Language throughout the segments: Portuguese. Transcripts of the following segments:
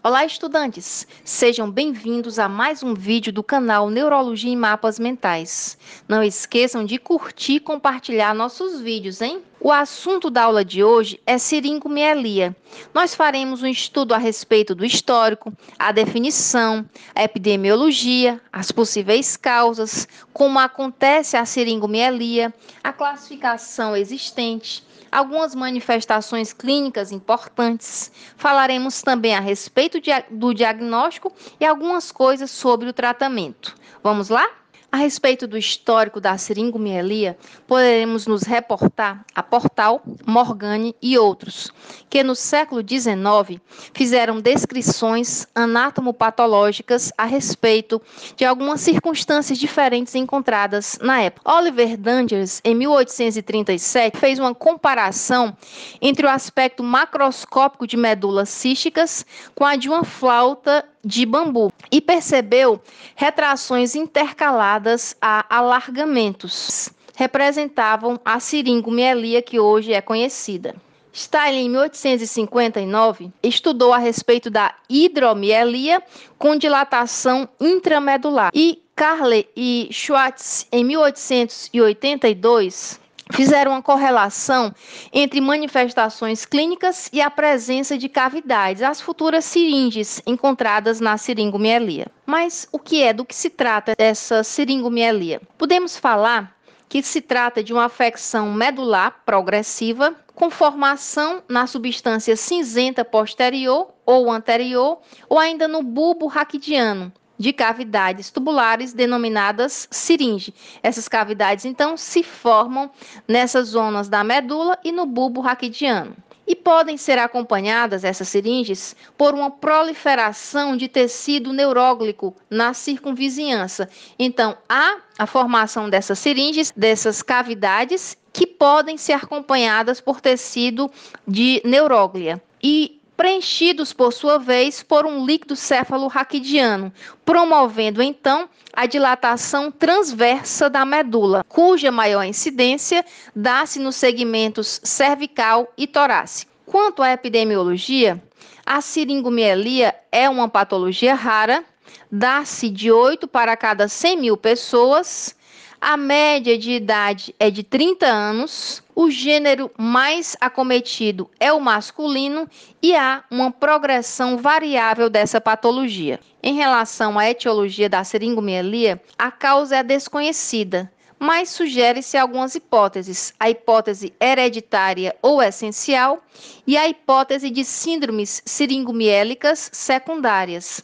Olá, estudantes! Sejam bem-vindos a mais um vídeo do canal Neurologia em Mapas Mentais. Não esqueçam de curtir e compartilhar nossos vídeos, hein? O assunto da aula de hoje é siringomielia. Nós faremos um estudo a respeito do histórico, a definição, a epidemiologia, as possíveis causas, como acontece a siringomielia, a classificação existente, algumas manifestações clínicas importantes. Falaremos também a respeito de, do diagnóstico e algumas coisas sobre o tratamento. Vamos lá? A respeito do histórico da seringomielia, poderemos nos reportar a Portal, Morgane e outros, que no século XIX fizeram descrições anatomopatológicas a respeito de algumas circunstâncias diferentes encontradas na época. Oliver Dangers, em 1837, fez uma comparação entre o aspecto macroscópico de medulas císticas com a de uma flauta de bambu e percebeu retrações intercaladas a alargamentos. Representavam a siringomielia que hoje é conhecida. Stalin, em 1859, estudou a respeito da hidromielia com dilatação intramedular. E Carle e Schwartz, em 1882, fizeram uma correlação entre manifestações clínicas e a presença de cavidades, as futuras siringes encontradas na seringomielia. Mas o que é, do que se trata essa seringomielia? Podemos falar que se trata de uma afecção medular progressiva com formação na substância cinzenta posterior ou anterior ou ainda no bulbo raquidiano, de cavidades tubulares denominadas siringe. Essas cavidades então se formam nessas zonas da medula e no bulbo raquidiano. E podem ser acompanhadas essas seringes por uma proliferação de tecido neuróglico na circunvizinhança. Então, há a formação dessas seringes, dessas cavidades, que podem ser acompanhadas por tecido de neuróglia. E preenchidos, por sua vez, por um líquido céfalo-raquidiano, promovendo então a dilatação transversa da medula, cuja maior incidência dá-se nos segmentos cervical e torácico. Quanto à epidemiologia, a siringomielia é uma patologia rara, dá-se de 8 para cada 100 mil pessoas a média de idade é de 30 anos. O gênero mais acometido é o masculino e há uma progressão variável dessa patologia. Em relação à etiologia da seringomielia, a causa é desconhecida, mas sugere-se algumas hipóteses: a hipótese hereditária ou essencial e a hipótese de síndromes seringomielicas secundárias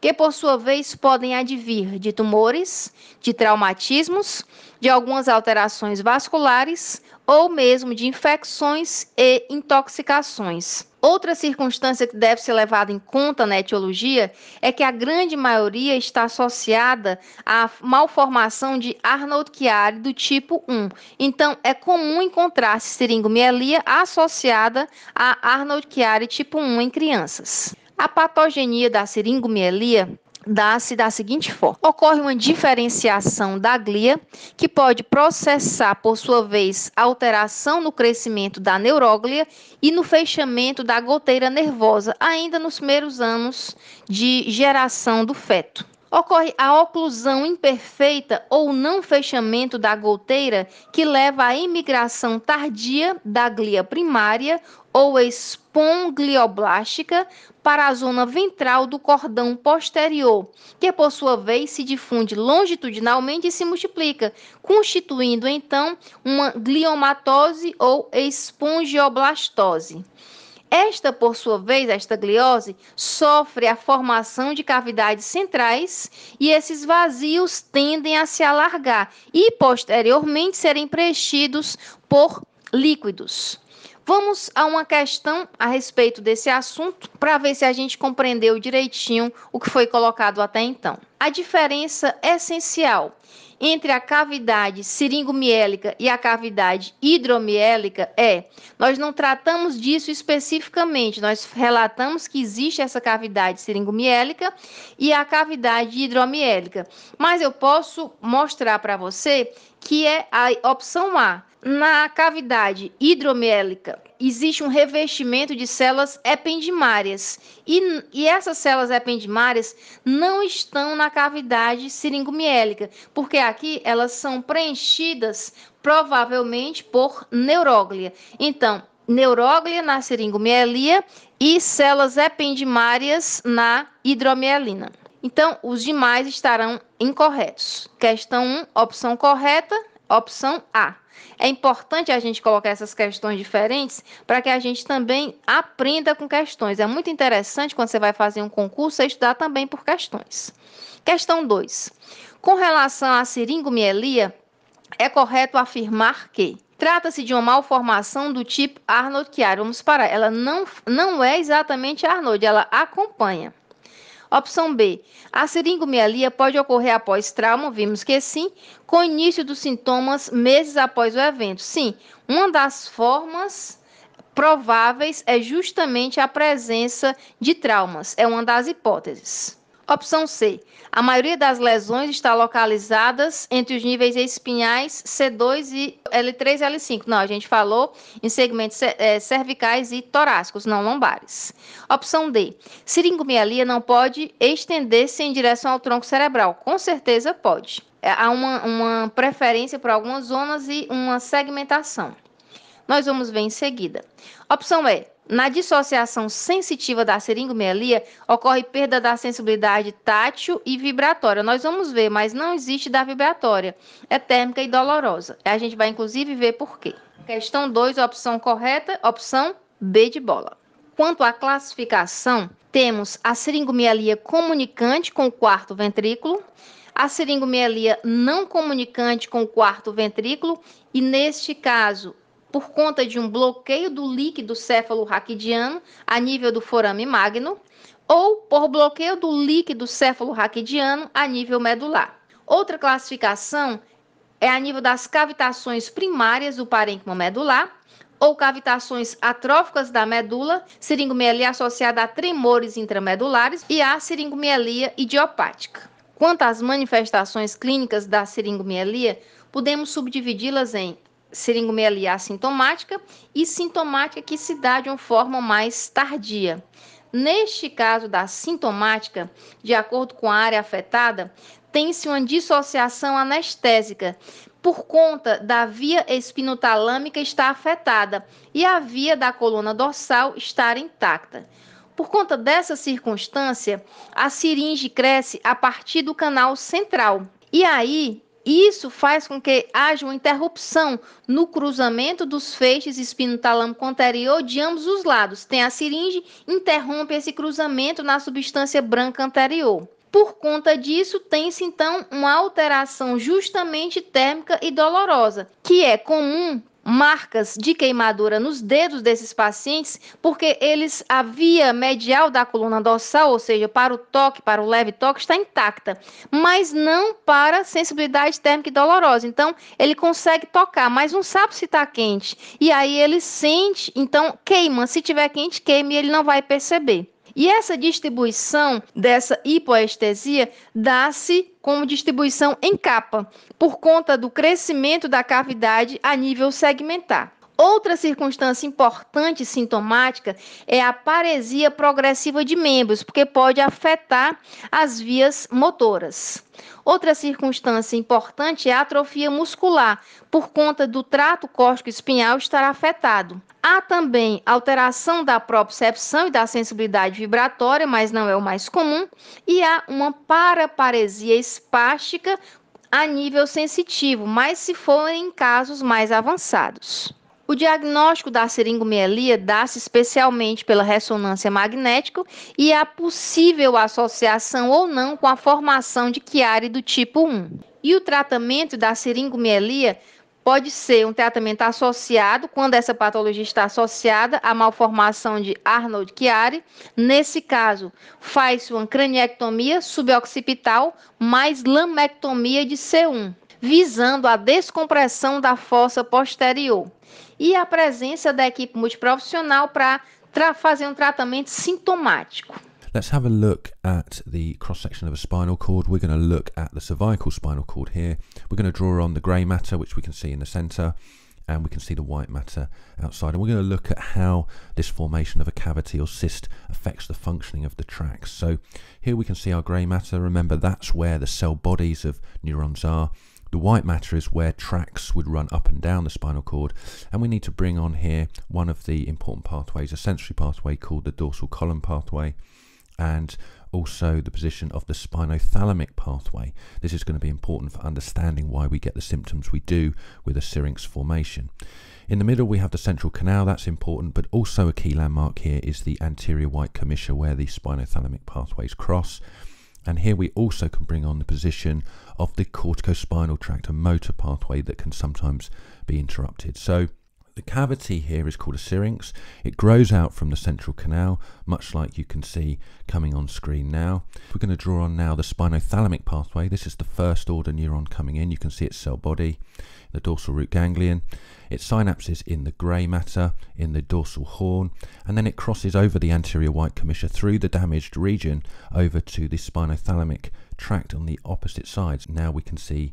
que por sua vez podem advir de tumores, de traumatismos, de algumas alterações vasculares ou mesmo de infecções e intoxicações. Outra circunstância que deve ser levada em conta na etiologia é que a grande maioria está associada à malformação de Arnold Chiari do tipo 1. Então, é comum encontrar-se seringomielia associada a Arnold Chiari tipo 1 em crianças. A patogenia da seringomielia dá-se da seguinte forma: ocorre uma diferenciação da glia, que pode processar, por sua vez, alteração no crescimento da neuróglia e no fechamento da goteira nervosa, ainda nos primeiros anos de geração do feto ocorre a oclusão imperfeita ou não fechamento da goteira, que leva à imigração tardia da glia primária ou esponglioblástica para a zona ventral do cordão posterior, que por sua vez se difunde longitudinalmente e se multiplica, constituindo então uma gliomatose ou espongioblastose. Esta, por sua vez, esta gliose, sofre a formação de cavidades centrais e esses vazios tendem a se alargar e, posteriormente, serem preenchidos por líquidos. Vamos a uma questão a respeito desse assunto para ver se a gente compreendeu direitinho o que foi colocado até então. A diferença essencial entre a cavidade siringomiélica e a cavidade hidromiélica é: nós não tratamos disso especificamente, nós relatamos que existe essa cavidade siringomiélica e a cavidade hidromiélica. Mas eu posso mostrar para você que é a opção A, na cavidade hidromiélica existe um revestimento de células ependimárias e, e, essas células ependimárias não estão na cavidade siringomiélica, porque aqui elas são preenchidas provavelmente por neuróglia. Então, neuróglia na seringomielia e células ependimárias na hidromielina. Então, os demais estarão incorretos. Questão 1, opção correta Opção A. É importante a gente colocar essas questões diferentes para que a gente também aprenda com questões. É muito interessante quando você vai fazer um concurso estudar também por questões. Questão 2. Com relação à siringomielia, é correto afirmar que Trata-se de uma malformação do tipo Arnold Chiari. Vamos parar. Ela não, não é exatamente Arnold, ela acompanha. Opção B. A seringomielia pode ocorrer após trauma, vimos que sim, com início dos sintomas meses após o evento. Sim, uma das formas prováveis é justamente a presença de traumas. É uma das hipóteses. Opção C. A maioria das lesões está localizadas entre os níveis espinhais C2 e L3 e L5. Não, a gente falou em segmentos eh, eh, cervicais e torácicos, não lombares. Opção D. Siringomialia não pode estender-se em direção ao tronco cerebral. Com certeza pode. É, há uma, uma preferência por algumas zonas e uma segmentação. Nós vamos ver em seguida. Opção E. Na dissociação sensitiva da seringomielia ocorre perda da sensibilidade tátil e vibratória. Nós vamos ver, mas não existe da vibratória. É térmica e dolorosa. A gente vai inclusive ver por quê. Questão 2, opção correta, opção B de bola. Quanto à classificação, temos a seringomielia comunicante com o quarto ventrículo, a seringomielia não comunicante com o quarto ventrículo e, neste caso, por conta de um bloqueio do líquido céfalo-raquidiano a nível do forame magno ou por bloqueio do líquido céfalo-raquidiano a nível medular. Outra classificação é a nível das cavitações primárias do parênquima medular ou cavitações atróficas da medula, siringomielia associada a tremores intramedulares e a siringomielia idiopática. Quanto às manifestações clínicas da siringomielia, podemos subdividi-las em seringomelia assintomática e sintomática que se dá de uma forma mais tardia. Neste caso da sintomática, de acordo com a área afetada, tem-se uma dissociação anestésica por conta da via espinotalâmica estar afetada e a via da coluna dorsal estar intacta. Por conta dessa circunstância, a siringe cresce a partir do canal central. E aí, isso faz com que haja uma interrupção no cruzamento dos feixes espino-talâmico anterior de ambos os lados. Tem a siringe, interrompe esse cruzamento na substância branca anterior. Por conta disso, tem-se então uma alteração justamente térmica e dolorosa, que é comum marcas de queimadura nos dedos desses pacientes, porque eles a via medial da coluna dorsal, ou seja, para o toque, para o leve toque, está intacta, mas não para sensibilidade térmica e dolorosa. Então, ele consegue tocar, mas não sabe se está quente. E aí ele sente, então queima. Se tiver quente, queima e ele não vai perceber. E essa distribuição dessa hipoestesia dá-se como distribuição em capa, por conta do crescimento da cavidade a nível segmentar. Outra circunstância importante sintomática é a paresia progressiva de membros, porque pode afetar as vias motoras. Outra circunstância importante é a atrofia muscular, por conta do trato córtico espinhal estar afetado. Há também alteração da propriocepção e da sensibilidade vibratória, mas não é o mais comum, e há uma paraparesia espástica a nível sensitivo, mas se forem casos mais avançados. O diagnóstico da seringomielia dá-se especialmente pela ressonância magnética e a possível associação ou não com a formação de Chiari do tipo 1. E o tratamento da seringomielia pode ser um tratamento associado, quando essa patologia está associada à malformação de Arnold Chiari. Nesse caso, faz-se uma craniectomia suboccipital mais lamectomia de C1, visando a descompressão da fossa posterior. e a presença da equipe multiprofissional para fazer um tratamento sintomático. Let's have a look at the cross section of a spinal cord. We're going to look at the cervical spinal cord here. We're going to draw on the grey matter, which we can see in the centre, and we can see the white matter outside. And we're going to look at how this formation of a cavity or cyst affects the functioning of the tracts. So here we can see our grey matter. Remember, that's where the cell bodies of neurons are. The white matter is where tracks would run up and down the spinal cord, and we need to bring on here one of the important pathways, a sensory pathway called the dorsal column pathway, and also the position of the spinothalamic pathway. This is going to be important for understanding why we get the symptoms we do with a syrinx formation. In the middle we have the central canal, that's important, but also a key landmark here is the anterior white commissure where the spinothalamic pathways cross. And here we also can bring on the position of the corticospinal tract and motor pathway that can sometimes be interrupted. So the cavity here is called a syrinx. It grows out from the central canal, much like you can see coming on screen now. We're going to draw on now the spinothalamic pathway. This is the first order neuron coming in. You can see its cell body, the dorsal root ganglion. It synapses in the grey matter, in the dorsal horn, and then it crosses over the anterior white commissure through the damaged region over to the spinothalamic tract on the opposite sides. Now we can see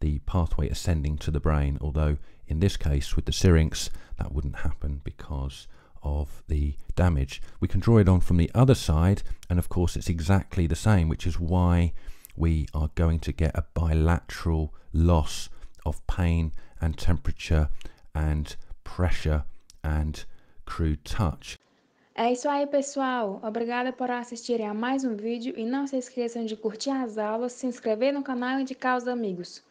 the pathway ascending to the brain, although in this case with the syrinx that wouldn't happen because of the damage. We can draw it on from the other side and of course it's exactly the same which is why we are going to get a bilateral loss of pain and temperature and pressure and crude touch. É isso aí, pessoal. Obrigada por assistirem a mais um vídeo e não se esqueçam de curtir as aulas, se inscrever no canal e indicar os amigos.